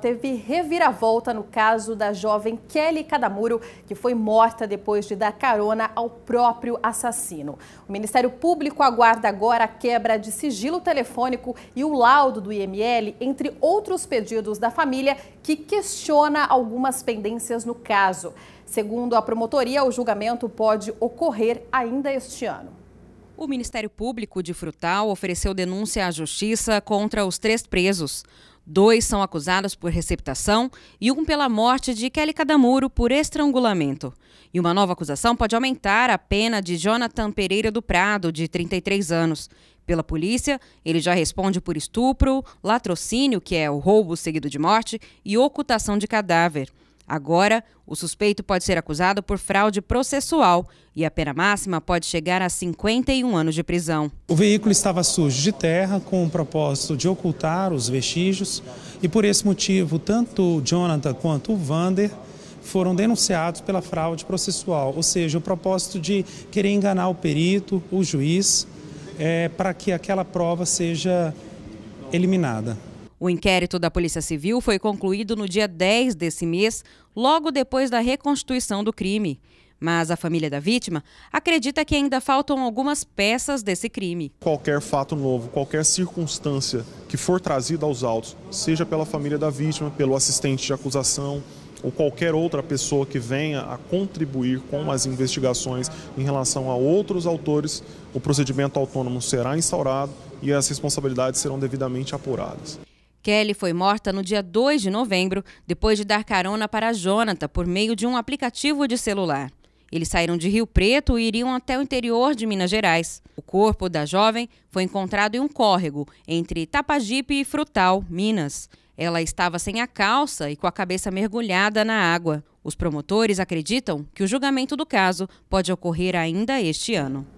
Teve reviravolta no caso da jovem Kelly Cadamuro, que foi morta depois de dar carona ao próprio assassino. O Ministério Público aguarda agora a quebra de sigilo telefônico e o laudo do IML, entre outros pedidos da família, que questiona algumas pendências no caso. Segundo a promotoria, o julgamento pode ocorrer ainda este ano. O Ministério Público de Frutal ofereceu denúncia à Justiça contra os três presos. Dois são acusados por receptação e um pela morte de Kelly Cadamuro por estrangulamento. E uma nova acusação pode aumentar a pena de Jonathan Pereira do Prado, de 33 anos. Pela polícia, ele já responde por estupro, latrocínio, que é o roubo seguido de morte, e ocultação de cadáver. Agora, o suspeito pode ser acusado por fraude processual e a pena máxima pode chegar a 51 anos de prisão. O veículo estava sujo de terra com o propósito de ocultar os vestígios e por esse motivo, tanto o Jonathan quanto o Vander foram denunciados pela fraude processual, ou seja, o propósito de querer enganar o perito, o juiz, é, para que aquela prova seja eliminada. O inquérito da Polícia Civil foi concluído no dia 10 desse mês, logo depois da reconstituição do crime. Mas a família da vítima acredita que ainda faltam algumas peças desse crime. Qualquer fato novo, qualquer circunstância que for trazida aos autos, seja pela família da vítima, pelo assistente de acusação, ou qualquer outra pessoa que venha a contribuir com as investigações em relação a outros autores, o procedimento autônomo será instaurado e as responsabilidades serão devidamente apuradas. Kelly foi morta no dia 2 de novembro, depois de dar carona para Jonathan por meio de um aplicativo de celular. Eles saíram de Rio Preto e iriam até o interior de Minas Gerais. O corpo da jovem foi encontrado em um córrego entre Tapajipe e Frutal, Minas. Ela estava sem a calça e com a cabeça mergulhada na água. Os promotores acreditam que o julgamento do caso pode ocorrer ainda este ano.